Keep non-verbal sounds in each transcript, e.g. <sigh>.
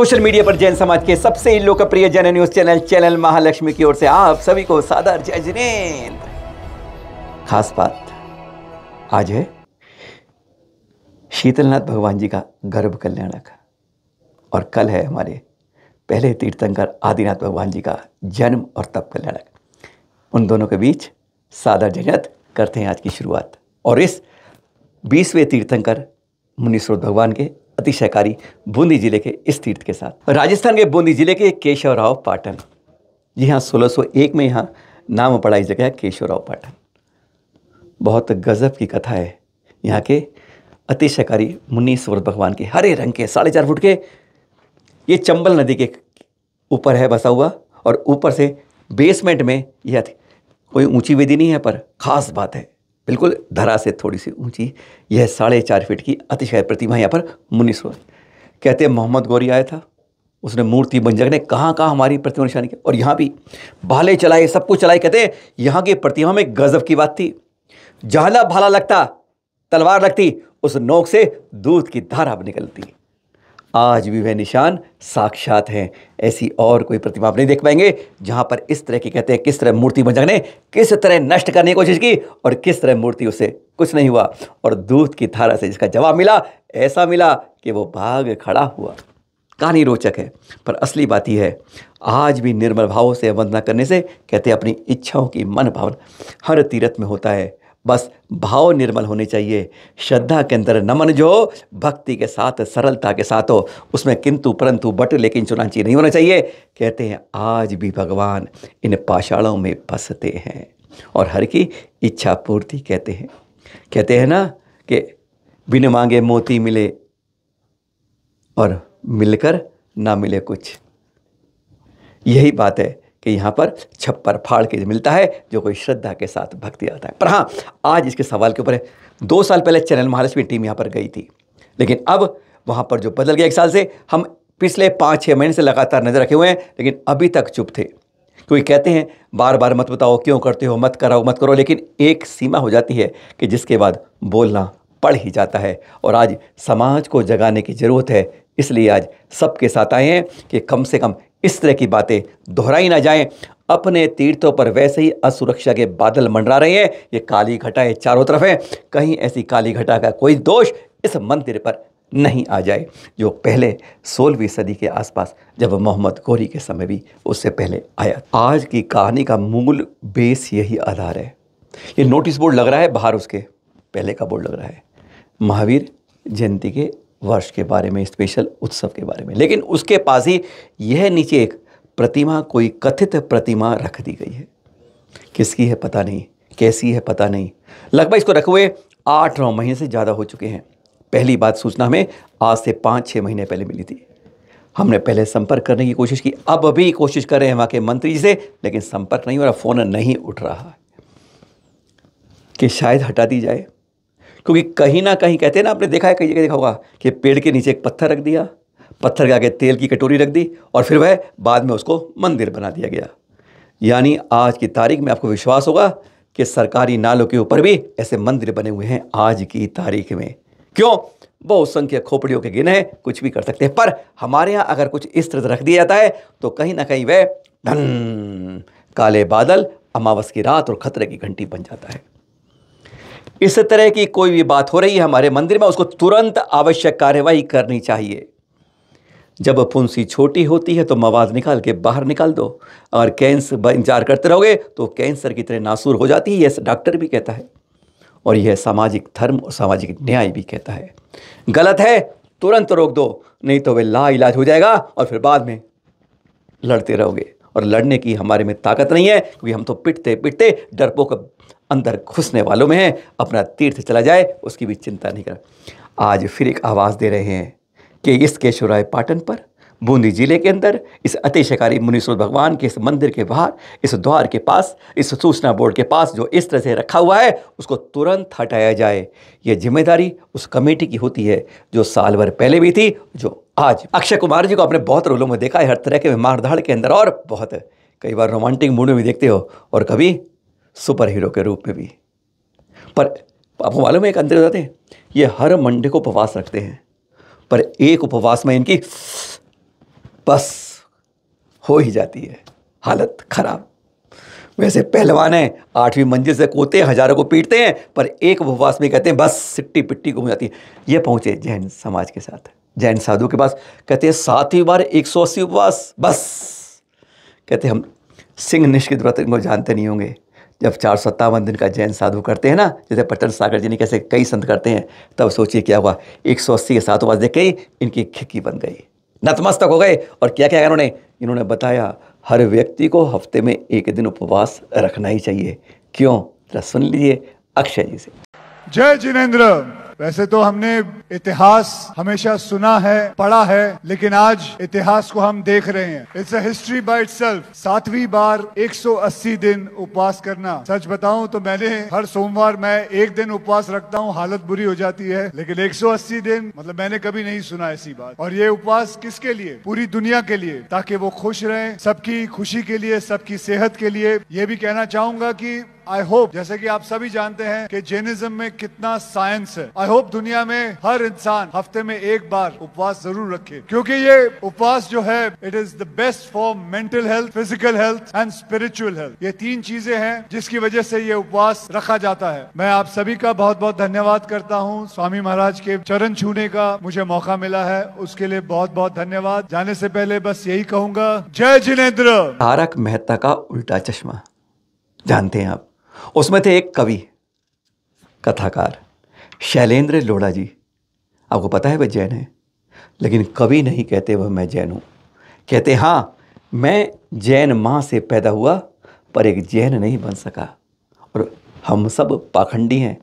social media पर जैन समाज के सबसे लोकप्रिय Jain news channel channel Mahalakshmi की ओर से आप सभी को सादर जय जिनेन्द्र खास बात आज है शीतलनाथ भगवान जी का गर्भ कल्याणक और कल है हमारे पहले तीर्थंकर आदिनाथ भगवान जी का जन्म और तप कल्याणक उन दोनों के बीच सादर जनत करते हैं आज की शुरुआत और इस बीसवें तीर्थंकर मुनीश्वर भगवान के अतिशयकारी बूंदी जिले के इस तीर्थ के साथ राजस्थान के बूंदी जिले के केशवराव पाटन जी हाँ 1601 में यहाँ नाम पड़ा इस जगह है केशवराव पाटन बहुत गजब की कथा है यहाँ के अतिशयकारी मुन्नी सूरत भगवान के हरे रंग के साढ़े चार फुट के ये चंबल नदी के ऊपर है बसा हुआ और ऊपर से बेसमेंट में यह कोई ऊंची वेदी नहीं है पर खास बात है बिल्कुल धरा से थोड़ी सी ऊंची यह साढ़े चार फीट की अतिशय प्रतिमा यहाँ पर मुनिस कहते मोहम्मद गौरी आया था उसने मूर्ति बंजक ने कहाँ कहाँ हमारी प्रतिमा निशानी की और यहाँ भी भाले चलाए सब कुछ चलाए कहते यहाँ की प्रतिमा में गजब की बात थी जहला भाला लगता तलवार लगती उस नोक से दूध की धारा निकलती आज भी वह निशान साक्षात हैं ऐसी और कोई प्रतिमा आप नहीं देख पाएंगे जहाँ पर इस तरह की कहते हैं किस तरह मूर्ति बंजक ने किस तरह नष्ट करने की कोशिश की और किस तरह मूर्ति उसे कुछ नहीं हुआ और दूध की धारा से जिसका जवाब मिला ऐसा मिला कि वो भाग खड़ा हुआ कहानी रोचक है पर असली बात यह है आज भी निर्मल भावों से वंदना करने से कहते हैं अपनी इच्छाओं की मन भावना हर तीरथ में होता है बस भाव निर्मल होने चाहिए श्रद्धा के अंदर नमन जो भक्ति के साथ सरलता के साथ हो उसमें किंतु परंतु बट लेकिन चुनाची नहीं होना चाहिए कहते हैं आज भी भगवान इन पाषाणों में बसते हैं और हर की इच्छा पूर्ति कहते हैं कहते हैं ना कि बिन मांगे मोती मिले और मिलकर ना मिले कुछ यही बात है कि यहाँ पर छप्पर फाड़ के मिलता है जो कोई श्रद्धा के साथ भक्ति आता है पर हाँ आज इसके सवाल के ऊपर है दो साल पहले चैनल महालक्ष्मी टीम यहाँ पर गई थी लेकिन अब वहाँ पर जो बदल गया एक साल से हम पिछले पाँच छः महीने से लगातार नज़र रखे हुए हैं लेकिन अभी तक चुप थे क्योंकि कहते हैं बार बार मत बताओ क्यों करते हो मत कराओ मत करो लेकिन एक सीमा हो जाती है कि जिसके बाद बोलना पड़ ही जाता है और आज समाज को जगाने की ज़रूरत है इसलिए आज सबके साथ आए हैं कि कम से कम इस तरह की बातें दोहराई ना जाएं अपने तीर्थों पर वैसे ही असुरक्षा के बादल मंडरा रहे हैं ये काली घटाएं चारों तरफ हैं कहीं ऐसी काली घटा का कोई दोष इस मंदिर पर नहीं आ जाए जो पहले सोलहवीं सदी के आसपास जब मोहम्मद गौरी के समय भी उससे पहले आया आज की कहानी का मूल बेस यही आधार है ये नोटिस बोर्ड लग रहा है बाहर उसके पहले का बोर्ड लग रहा है महावीर जयंती के वर्ष के बारे में स्पेशल उत्सव के बारे में लेकिन उसके पास ही यह नीचे एक प्रतिमा कोई कथित प्रतिमा रख दी गई है किसकी है पता नहीं कैसी है पता नहीं लगभग इसको रखे हुए आठ नौ महीने से ज़्यादा हो चुके हैं पहली बात सूचना हमें आज से पाँच छः महीने पहले मिली थी हमने पहले संपर्क करने की कोशिश की अब भी कोशिश कर रहे हैं वहाँ के मंत्री जी से लेकिन संपर्क नहीं हो रहा फ़ोन नहीं उठ रहा है कि शायद हटा दी जाए क्योंकि कहीं ना कहीं कहते हैं ना आपने देखा है कहीं जगह देखा होगा कि पेड़ के नीचे एक पत्थर रख दिया पत्थर के आगे तेल की कटोरी रख दी और फिर वह बाद में उसको मंदिर बना दिया गया यानी आज की तारीख में आपको विश्वास होगा कि सरकारी नालों के ऊपर भी ऐसे मंदिर बने हुए हैं आज की तारीख में क्यों बहुसंख्यक खोपड़ियों के गिने कुछ भी कर सकते हैं पर हमारे यहाँ अगर कुछ इस तरह रख दिया जाता है तो कहीं ना कहीं वह धन काले बादल अमावस की रात और खतरे की घंटी बन जाता है इस तरह की कोई भी बात हो रही है हमारे मंदिर में उसको तुरंत आवश्यक कार्यवाही करनी चाहिए जब पुंसी छोटी होती है तो मवाद निकाल के बाहर निकाल दो और कैंसर इंतजार करते रहोगे तो कैंसर की तरह नासूर हो जाती है यह डॉक्टर भी कहता है और यह सामाजिक धर्म और सामाजिक न्याय भी कहता है गलत है तुरंत रोक दो नहीं तो वे ला इलाज हो जाएगा और फिर बाद में लड़ते रहोगे और लड़ने की हमारे में ताकत नहीं है क्योंकि हम तो पिटते पिटते डरपोक अंदर घुसने वालों में है अपना तीर्थ चला जाए उसकी भी चिंता नहीं कर आज फिर एक आवाज़ दे रहे हैं कि इस केशवराय पाटन पर बूंदी जिले के अंदर इस अतिशकारी मुनीश्वर भगवान के इस मंदिर के बाहर इस द्वार के पास इस सूचना बोर्ड के पास जो इस तरह से रखा हुआ है उसको तुरंत हटाया जाए ये जिम्मेदारी उस कमेटी की होती है जो साल भर पहले भी थी जो आज अक्षय कुमार जी को आपने बहुत रोलों में देखा है हर तरह के मारधाड़ के अंदर और बहुत कई बार रोमांटिक मूड में भी देखते हो और कभी सुपर हीरो के रूप में भी पर आपको मालूम है एक अंतर बताते हैं ये हर मंडे को उपवास रखते हैं पर एक उपवास में इनकी बस हो ही जाती है हालत खराब वैसे पहलवान हैं आठवीं मंजिल से कोते हैं हजारों को पीटते हैं पर एक उपवास में कहते हैं बस सिट्टी पिट्टी घूम जाती है ये पहुँचे जैन समाज के साथ जैन साधु के पास कहते हैं सातवीं बार एक सौ अस्सी उपवास बस कहते हम सिंह निष्कित तो व्रत को जानते नहीं होंगे जब चार सत्तावन दिन का जैन साधु करते हैं ना जैसे पटन सागर जी ने कैसे कई संत करते हैं तब सोचिए क्या हुआ एक सौ अस्सी के सातों बाद देख गई इनकी खिड़की बन गई नतमस्तक हो गए और क्या क्या इन्होंने इन्होंने बताया हर व्यक्ति को हफ्ते में एक दिन उपवास रखना ही चाहिए क्यों सुन लीजिए अक्षय जी से जय जिनेन्द्र वैसे तो हमने इतिहास हमेशा सुना है पढ़ा है लेकिन आज इतिहास को हम देख रहे हैं इट्स हिस्ट्री बाय सेल्फ सातवीं बार 180 दिन उपवास करना सच बताऊं तो मैंने हर सोमवार मैं एक दिन उपवास रखता हूं हालत बुरी हो जाती है लेकिन 180 दिन मतलब मैंने कभी नहीं सुना ऐसी बात और ये उपवास किसके लिए पूरी दुनिया के लिए ताकि वो खुश रहे सबकी खुशी के लिए सबकी सेहत के लिए ये भी कहना चाहूंगा कि आई होप जैसे कि आप सभी जानते हैं कि जेनिज्म में कितना साइंस है आई होप दुनिया में हर इंसान हफ्ते में एक बार उपवास जरूर रखे क्योंकि ये उपवास जो है it is the best for mental health physical health and spiritual health ये तीन चीजें हैं जिसकी वजह से ये उपवास रखा जाता है मैं आप सभी का बहुत बहुत धन्यवाद करता हूँ स्वामी महाराज के चरण छूने का मुझे मौका मिला है उसके लिए बहुत बहुत धन्यवाद जाने से पहले बस यही कहूंगा जय जिनेन्द्र तारक मेहता का उल्टा चश्मा जानते हैं आप उसमें थे एक कवि कथाकार शैलेंद्र लोढ़ा जी आपको पता है वह जैन है लेकिन कवि नहीं कहते वह मैं जैन हूँ कहते हाँ मैं जैन माँ से पैदा हुआ पर एक जैन नहीं बन सका और हम सब पाखंडी हैं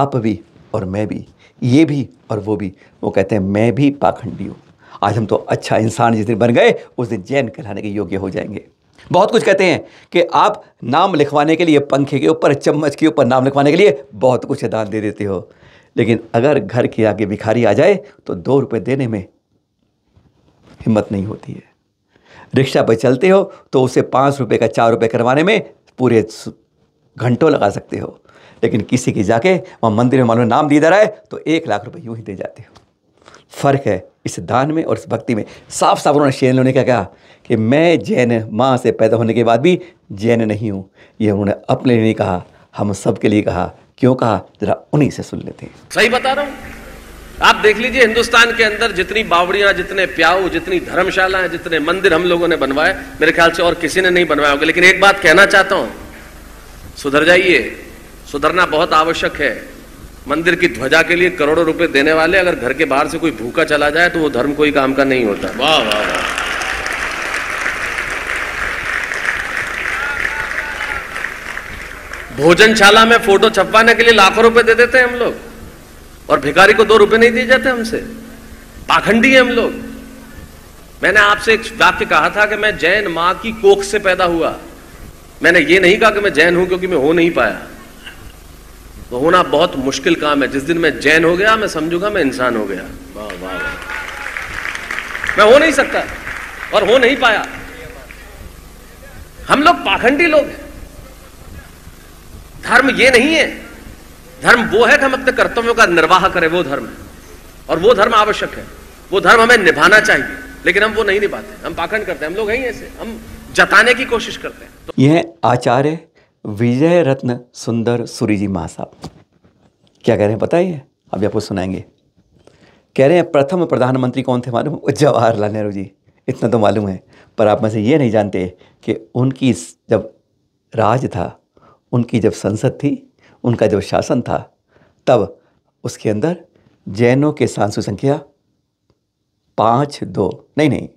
आप भी और मैं भी ये भी और वो भी वो कहते हैं मैं भी पाखंडी हूँ आज हम तो अच्छा इंसान जिस दिन बन गए उस दिन जैन कहलाने के योग्य हो जाएंगे बहुत कुछ कहते हैं कि आप नाम लिखवाने के लिए पंखे के ऊपर चम्मच के ऊपर नाम लिखवाने के लिए बहुत कुछ दान दे देते हो लेकिन अगर घर के आगे भिखारी आ जाए तो दो रुपये देने में हिम्मत नहीं होती है रिक्शा पर चलते हो तो उसे पाँच रुपये का चार रुपये करवाने में पूरे घंटों लगा सकते हो लेकिन किसी की जाके वहाँ मंदिर में मालूम नाम दिया जा रहा है तो एक लाख रुपये यूँ ही दे जाते हो फ़र्क है इस दान में और इस भक्ति में साफ साफ उन्होंने शेर का क्या कहा कि मैं जैन माँ से पैदा होने के बाद भी जैन नहीं हूँ ये उन्होंने अपने लिए नहीं कहा हम सब के लिए कहा क्यों कहा जरा उन्हीं से सुन लेते हैं सही बता रहा हूँ आप देख लीजिए हिंदुस्तान के अंदर जितनी बावड़ियां जितने प्याऊ जितनी धर्मशालाएं जितने मंदिर हम लोगों ने बनवाए मेरे ख्याल से और किसी ने नहीं बनवाया होगा लेकिन एक बात कहना चाहता हूं सुधर जाइए सुधरना बहुत आवश्यक है मंदिर की ध्वजा के लिए करोड़ों रुपए देने वाले अगर घर के बाहर से कोई भूखा चला जाए तो वो धर्म कोई काम का नहीं होता वाह वाह वाह भोजनशाला में फोटो छपवाने के लिए लाखों रुपए दे देते हैं हम लोग और भिखारी को दो रुपए नहीं दिए जाते हमसे पाखंडी है हम लोग मैंने आपसे एक वाक्य कहा था कि मैं जैन मां की कोख से पैदा हुआ मैंने ये नहीं कहा कि मैं जैन हूं क्योंकि मैं हो नहीं पाया तो होना बहुत मुश्किल काम है जिस दिन मैं जैन हो गया मैं समझूंगा मैं इंसान हो गया वाह वाह वाह मैं हो नहीं सकता और हो नहीं पाया हम लोग पाखंडी लोग हैं धर्म ये नहीं है धर्म वो है कि हम अपने कर्तव्यों का निर्वाह करें वो धर्म है और वो धर्म आवश्यक है वो धर्म हमें निभाना चाहिए लेकिन हम वो नहीं निभाते हम पाखंड करते हैं हम लोग हैं ऐसे हम जताने की कोशिश करते हैं तो... यह आचार्य विजय रत्न सुंदर सूरी जी महासाब क्या कह रहे हैं बताइए अभी आपको सुनाएंगे कह रहे हैं प्रथम प्रधानमंत्री कौन थे मालूम <laughs> जवाहरलाल नेहरू जी इतना तो मालूम है पर आप में से ये नहीं जानते कि उनकी जब राज था उनकी जब संसद थी उनका जब शासन था तब उसके अंदर जैनों के सांसु संख्या पाँच दो नहीं नहीं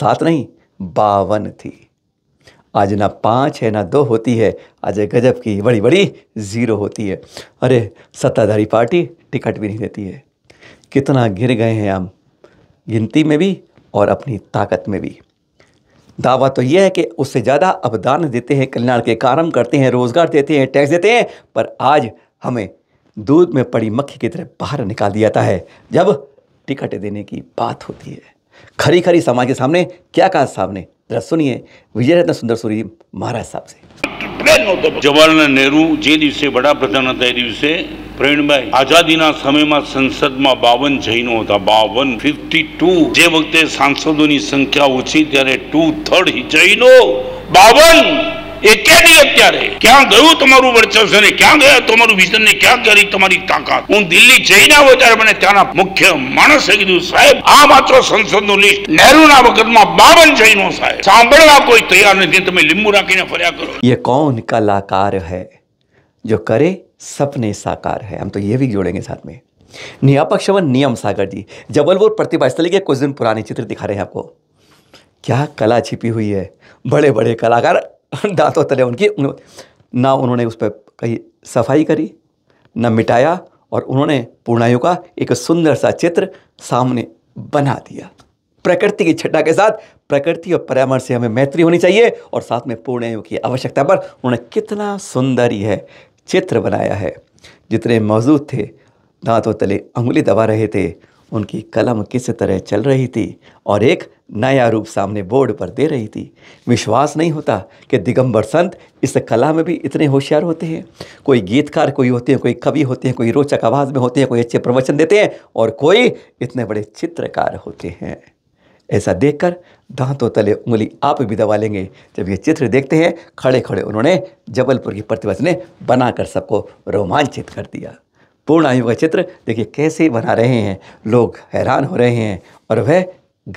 सात नहीं बावन थी आज ना पाँच है ना दो होती है आज गजब की बड़ी बड़ी ज़ीरो होती है अरे सत्ताधारी पार्टी टिकट भी नहीं देती है कितना गिर गए हैं हम गिनती में भी और अपनी ताकत में भी दावा तो यह है कि उससे ज़्यादा अब दान देते हैं कल्याण के कारम करते हैं रोज़गार देते हैं टैक्स देते हैं पर आज हमें दूध में पड़ी मक्खी की तरह बाहर निकाल दिया जाता है जब टिकट देने की बात होती है खरी खरी समाज के सामने क्या कहा सामने जरा सुनिए विजय रत्न सुंदर सूरी महाराज साहब से जवाहरलाल नेहरू जे દિવસે बड़ा હતા એ પ્રવીણભાઈ આઝાદીના સમયમાં સંસદમાં બાવન જૈનો હતા બાવન ફિફ્ટી ટુ જે વખતે સાંસદોની સંખ્યા ઓછી ત્યારે ટુ થર્ડ જૈનો બાવન વખતમાં બાવન જૈનો સાહેબ સાંભળવા કોઈ તૈયાર નથી તમે લીંબુ રાખીને ફર્યા કરો કલાકાર હૈ જો કરે सपने साकार है हम तो ये भी जोड़ेंगे साथ में व नियम सागर जी जबलपुर प्रतिभा स्थली के कुछ दिन पुराने चित्र दिखा रहे हैं आपको क्या कला छिपी हुई है बड़े बड़े कलाकार <laughs> दांतों तले उनकी ना उन्होंने उस पर कहीं सफाई करी ना मिटाया और उन्होंने पूर्णायु का एक सुंदर सा चित्र सामने बना दिया प्रकृति की छटा के साथ प्रकृति और पर्यावरण से हमें मैत्री होनी चाहिए और साथ में पूर्णायु की आवश्यकता पर उन्होंने कितना सुंदर यह चित्र बनाया है जितने मौजूद थे दांतों तले उंगली दबा रहे थे उनकी कलम किस तरह चल रही थी और एक नया रूप सामने बोर्ड पर दे रही थी विश्वास नहीं होता कि दिगंबर संत इस कला में भी इतने होशियार होते हैं कोई गीतकार कोई होते हैं कोई कवि होते हैं कोई रोचक आवाज़ में होते हैं कोई अच्छे प्रवचन देते हैं और कोई इतने बड़े चित्रकार होते हैं ऐसा देखकर दांतों तले उंगली आप भी दबा लेंगे जब ये चित्र देखते हैं खड़े खड़े उन्होंने जबलपुर की प्रतिभा ने बनाकर सबको रोमांचित कर दिया पूर्ण आयु का चित्र देखिए कैसे बना रहे हैं लोग हैरान हो रहे हैं और वह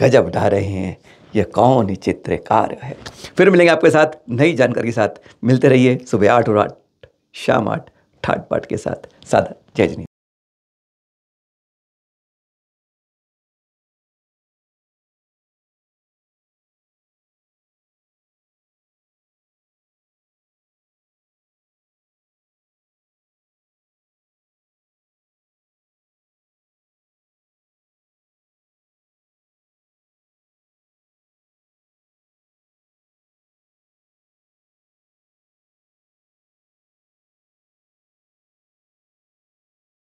गजब ढा रहे हैं ये कौन चित्रकार है फिर मिलेंगे आपके साथ नई जानकारी के साथ मिलते रहिए सुबह आठ और आठ शाम आठ ठाट पाठ के साथ साधा जय जनी